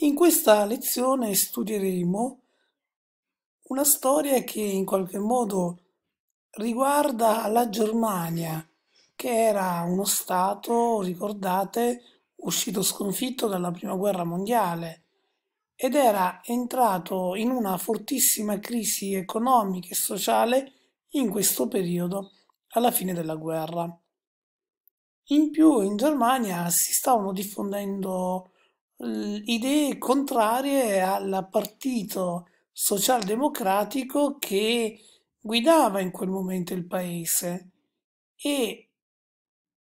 In questa lezione studieremo una storia che in qualche modo riguarda la Germania, che era uno Stato, ricordate, uscito sconfitto dalla Prima Guerra Mondiale ed era entrato in una fortissima crisi economica e sociale in questo periodo, alla fine della guerra. In più in Germania si stavano diffondendo idee contrarie al partito socialdemocratico che guidava in quel momento il paese e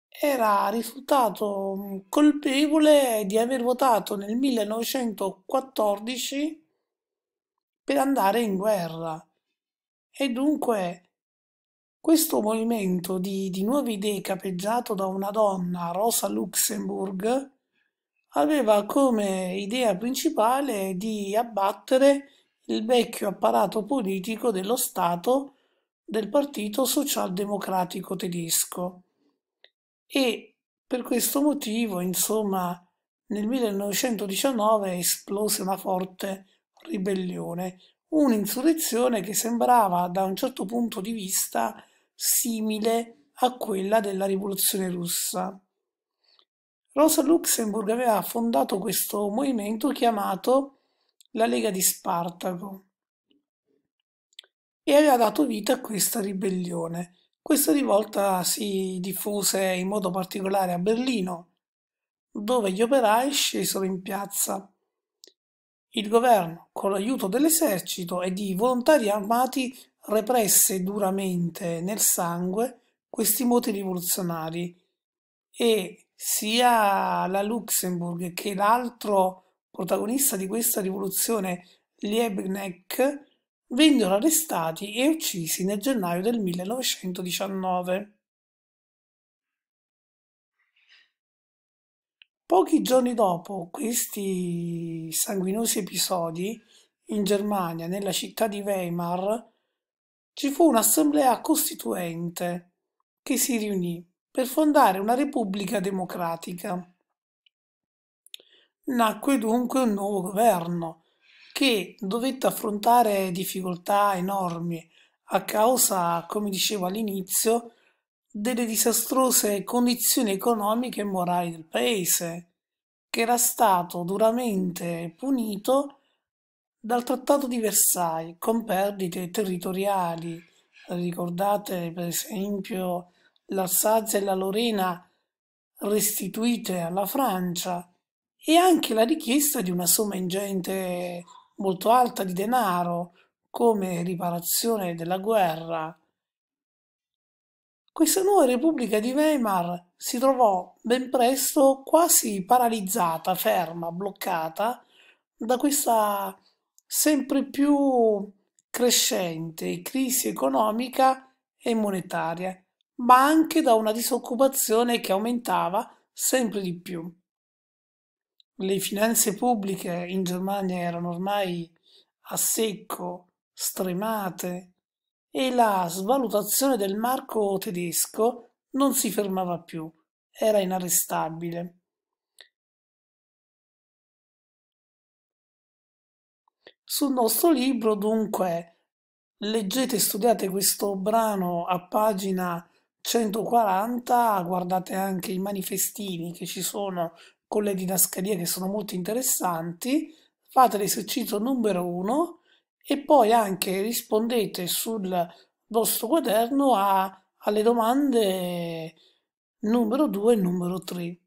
era risultato mm, colpevole di aver votato nel 1914 per andare in guerra e dunque questo movimento di, di nuove idee capeggiato da una donna, Rosa Luxemburg, aveva come idea principale di abbattere il vecchio apparato politico dello Stato del Partito Socialdemocratico tedesco e per questo motivo, insomma, nel 1919 esplose una forte ribellione, un'insurrezione che sembrava da un certo punto di vista simile a quella della rivoluzione russa. Rosa Luxemburg aveva fondato questo movimento chiamato la Lega di Spartaco e aveva dato vita a questa ribellione. Questa rivolta si diffuse in modo particolare a Berlino, dove gli operai scesero in piazza. Il governo, con l'aiuto dell'esercito e di volontari armati, represse duramente nel sangue questi moti rivoluzionari e sia la Luxemburg che l'altro protagonista di questa rivoluzione, Liebknecht, vennero arrestati e uccisi nel gennaio del 1919. Pochi giorni dopo questi sanguinosi episodi, in Germania, nella città di Weimar, ci fu un'assemblea costituente che si riunì per fondare una repubblica democratica. Nacque dunque un nuovo governo che dovette affrontare difficoltà enormi a causa, come dicevo all'inizio, delle disastrose condizioni economiche e morali del paese, che era stato duramente punito dal Trattato di Versailles con perdite territoriali, ricordate per esempio l'Alsazia e la Lorena restituite alla Francia e anche la richiesta di una somma ingente molto alta di denaro come riparazione della guerra. Questa nuova Repubblica di Weimar si trovò ben presto quasi paralizzata, ferma, bloccata da questa sempre più crescente crisi economica e monetaria ma anche da una disoccupazione che aumentava sempre di più. Le finanze pubbliche in Germania erano ormai a secco, stremate, e la svalutazione del marco tedesco non si fermava più, era inarrestabile. Sul nostro libro, dunque, leggete e studiate questo brano a pagina 140, guardate anche i manifestini che ci sono con le didascalie che sono molto interessanti, fate l'esercizio numero 1 e poi anche rispondete sul vostro quaderno a, alle domande numero 2 e numero 3.